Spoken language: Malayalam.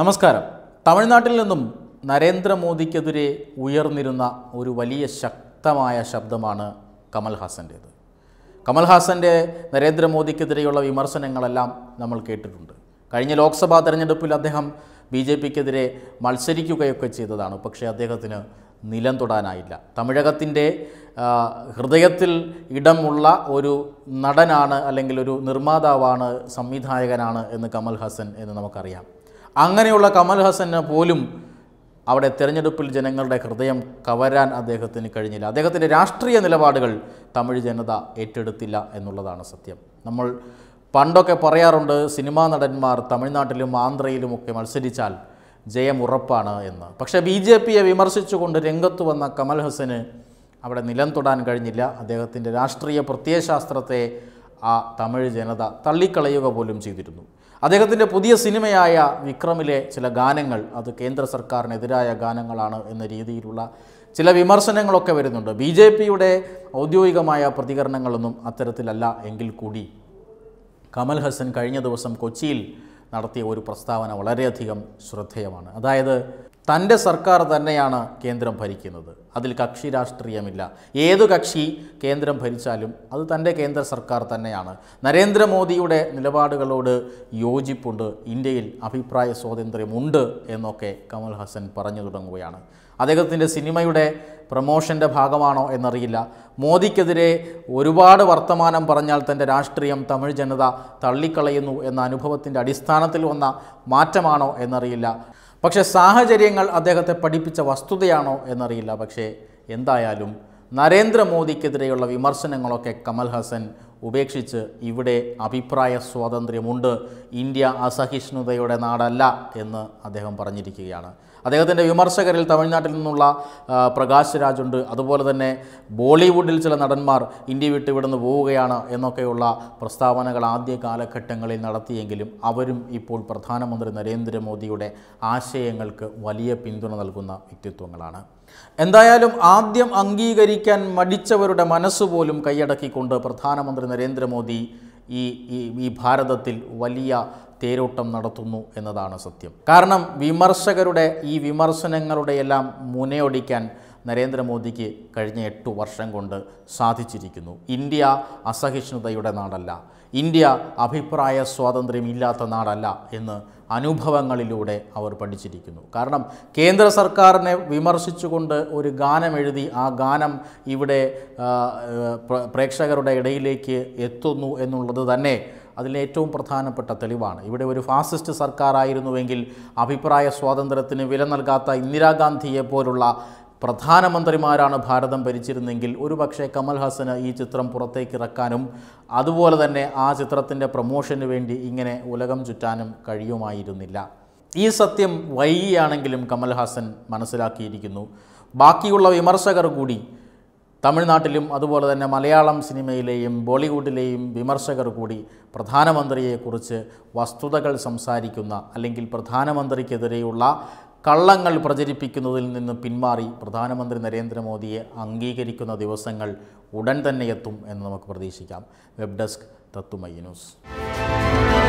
നമസ്കാരം തമിഴ്നാട്ടിൽ നിന്നും നരേന്ദ്രമോദിക്കെതിരെ ഉയർന്നിരുന്ന ഒരു വലിയ ശക്തമായ ശബ്ദമാണ് കമൽഹാസൻ്റേത് കമൽഹാസൻ്റെ നരേന്ദ്രമോദിക്കെതിരെയുള്ള വിമർശനങ്ങളെല്ലാം നമ്മൾ കേട്ടിട്ടുണ്ട് കഴിഞ്ഞ ലോക്സഭാ തെരഞ്ഞെടുപ്പിൽ അദ്ദേഹം ബി ജെ പിക്കെതിരെ മത്സരിക്കുകയൊക്കെ ചെയ്തതാണ് പക്ഷേ അദ്ദേഹത്തിന് നിലം തൊടാനായില്ല തമിഴകത്തിൻ്റെ ഹൃദയത്തിൽ ഇടമുള്ള ഒരു നടനാണ് അല്ലെങ്കിൽ ഒരു നിർമ്മാതാവാണ് സംവിധായകനാണ് എന്ന് കമൽഹാസൻ എന്ന് നമുക്കറിയാം അങ്ങനെയുള്ള കമൽ പോലും അവിടെ തിരഞ്ഞെടുപ്പിൽ ജനങ്ങളുടെ ഹൃദയം കവരാൻ അദ്ദേഹത്തിന് കഴിഞ്ഞില്ല അദ്ദേഹത്തിൻ്റെ രാഷ്ട്രീയ നിലപാടുകൾ തമിഴ് ജനത ഏറ്റെടുത്തില്ല എന്നുള്ളതാണ് സത്യം നമ്മൾ പണ്ടൊക്കെ പറയാറുണ്ട് സിനിമാ നടന്മാർ തമിഴ്നാട്ടിലും ഒക്കെ മത്സരിച്ചാൽ ജയം ഉറപ്പാണ് എന്ന് പക്ഷേ ബി ജെ പിയെ വിമർശിച്ചുകൊണ്ട് രംഗത്ത് വന്ന കമൽ അവിടെ നിലം തൊടാൻ കഴിഞ്ഞില്ല അദ്ദേഹത്തിൻ്റെ രാഷ്ട്രീയ പ്രത്യയശാസ്ത്രത്തെ ആ തമിഴ് ജനത തള്ളിക്കളയുക പോലും ചെയ്തിരുന്നു അദ്ദേഹത്തിൻ്റെ പുതിയ സിനിമയായ വിക്രമിലെ ചില ഗാനങ്ങൾ അത് കേന്ദ്ര സർക്കാരിനെതിരായ ഗാനങ്ങളാണ് എന്ന രീതിയിലുള്ള ചില വിമർശനങ്ങളൊക്കെ വരുന്നുണ്ട് ബി ജെ പിയുടെ ഔദ്യോഗികമായ പ്രതികരണങ്ങളൊന്നും അത്തരത്തിലല്ല എങ്കിൽ കൂടി കമൽ ഹസൻ കഴിഞ്ഞ ദിവസം കൊച്ചിയിൽ നടത്തിയ ഒരു പ്രസ്താവന വളരെയധികം ശ്രദ്ധേയമാണ് അതായത് തൻ്റെ സർക്കാർ തന്നെയാണ് കേന്ദ്രം ഭരിക്കുന്നത് അതിൽ കക്ഷി രാഷ്ട്രീയമില്ല ഏതു കക്ഷി കേന്ദ്രം ഭരിച്ചാലും അത് തൻ്റെ കേന്ദ്ര സർക്കാർ തന്നെയാണ് നരേന്ദ്രമോദിയുടെ നിലപാടുകളോട് യോജിപ്പുണ്ട് ഇന്ത്യയിൽ അഭിപ്രായ സ്വാതന്ത്ര്യമുണ്ട് എന്നൊക്കെ കമൽ ഹസൻ പറഞ്ഞു തുടങ്ങുകയാണ് അദ്ദേഹത്തിൻ്റെ സിനിമയുടെ പ്രമോഷൻ്റെ ഭാഗമാണോ എന്നറിയില്ല മോദിക്കെതിരെ ഒരുപാട് വർത്തമാനം പറഞ്ഞാൽ തൻ്റെ രാഷ്ട്രീയം തമിഴ് ജനത തള്ളിക്കളയുന്നു എന്ന അനുഭവത്തിൻ്റെ അടിസ്ഥാനത്തിൽ വന്ന മാറ്റമാണോ എന്നറിയില്ല പക്ഷേ സാഹചര്യങ്ങൾ അദ്ദേഹത്തെ പഠിപ്പിച്ച വസ്തുതയാണോ എന്നറിയില്ല പക്ഷേ എന്തായാലും നരേന്ദ്രമോദിക്കെതിരെയുള്ള വിമർശനങ്ങളൊക്കെ കമൽ ഉപേക്ഷിച്ച് ഇവിടെ അഭിപ്രായ സ്വാതന്ത്ര്യമുണ്ട് ഇന്ത്യ അസഹിഷ്ണുതയുടെ നാടല്ല എന്ന് അദ്ദേഹം പറഞ്ഞിരിക്കുകയാണ് അദ്ദേഹത്തിൻ്റെ വിമർശകരിൽ തമിഴ്നാട്ടിൽ നിന്നുള്ള പ്രകാശ് രാജുണ്ട് അതുപോലെ തന്നെ ബോളിവുഡിൽ ചില നടന്മാർ ഇന്ത്യ വിട്ട് ഇവിടുന്ന് പോവുകയാണ് എന്നൊക്കെയുള്ള പ്രസ്താവനകൾ ആദ്യ കാലഘട്ടങ്ങളിൽ നടത്തിയെങ്കിലും അവരും ഇപ്പോൾ പ്രധാനമന്ത്രി നരേന്ദ്രമോദിയുടെ ആശയങ്ങൾക്ക് വലിയ പിന്തുണ നൽകുന്ന വ്യക്തിത്വങ്ങളാണ് എന്തായാലും ആദ്യം അംഗീകരിക്കാൻ മടിച്ചവരുടെ മനസ്സുപോലും കൈയടക്കിക്കൊണ്ട് പ്രധാനമന്ത്രി നരേന്ദ്രമോദി ഈ ഈ ഭാരതത്തിൽ വലിയ തേരോട്ടം നടത്തുന്നു എന്നതാണ് സത്യം കാരണം വിമർശകരുടെ ഈ വിമർശനങ്ങളുടെയെല്ലാം മുനയൊടിക്കാൻ നരേന്ദ്രമോദിക്ക് കഴിഞ്ഞ എട്ട് വർഷം കൊണ്ട് സാധിച്ചിരിക്കുന്നു ഇന്ത്യ അസഹിഷ്ണുതയുടെ നാടല്ല ഇന്ത്യ അഭിപ്രായ സ്വാതന്ത്ര്യമില്ലാത്ത നാടല്ല എന്ന് അനുഭവങ്ങളിലൂടെ അവർ പഠിച്ചിരിക്കുന്നു കാരണം കേന്ദ്ര സർക്കാരിനെ വിമർശിച്ചുകൊണ്ട് ഒരു ഗാനം എഴുതി ആ ഗാനം ഇവിടെ പ്രേക്ഷകരുടെ ഇടയിലേക്ക് എത്തുന്നു എന്നുള്ളത് തന്നെ അതിലെ ഏറ്റവും പ്രധാനപ്പെട്ട തെളിവാണ് ഇവിടെ ഒരു ഫാസിസ്റ്റ് സർക്കാരായിരുന്നുവെങ്കിൽ അഭിപ്രായ സ്വാതന്ത്ര്യത്തിന് വില നൽകാത്ത ഇന്ദിരാഗാന്ധിയെ പോലുള്ള പ്രധാനമന്ത്രിമാരാണ് ഭാരതം ഭരിച്ചിരുന്നെങ്കിൽ ഒരുപക്ഷെ കമൽഹാസന് ഈ ചിത്രം പുറത്തേക്ക് ഇറക്കാനും അതുപോലെ തന്നെ ആ ചിത്രത്തിൻ്റെ പ്രൊമോഷന് വേണ്ടി ഇങ്ങനെ ഉലകം ചുറ്റാനും കഴിയുമായിരുന്നില്ല ഈ സത്യം വൈകിയാണെങ്കിലും കമൽഹാസൻ മനസ്സിലാക്കിയിരിക്കുന്നു ബാക്കിയുള്ള വിമർശകർ കൂടി തമിഴ്നാട്ടിലും അതുപോലെ തന്നെ മലയാളം സിനിമയിലെയും ബോളിവുഡിലെയും വിമർശകർ കൂടി പ്രധാനമന്ത്രിയെക്കുറിച്ച് വസ്തുതകൾ സംസാരിക്കുന്ന അല്ലെങ്കിൽ പ്രധാനമന്ത്രിക്കെതിരെയുള്ള കള്ളങ്ങൾ പ്രചരിപ്പിക്കുന്നതിൽ നിന്ന് പിന്മാറി പ്രധാനമന്ത്രി നരേന്ദ്രമോദിയെ അംഗീകരിക്കുന്ന ദിവസങ്ങൾ ഉടൻ തന്നെ എത്തും എന്ന് നമുക്ക് പ്രതീക്ഷിക്കാം വെബ് ഡെസ്ക് തത്തുമൈ ന്യൂസ്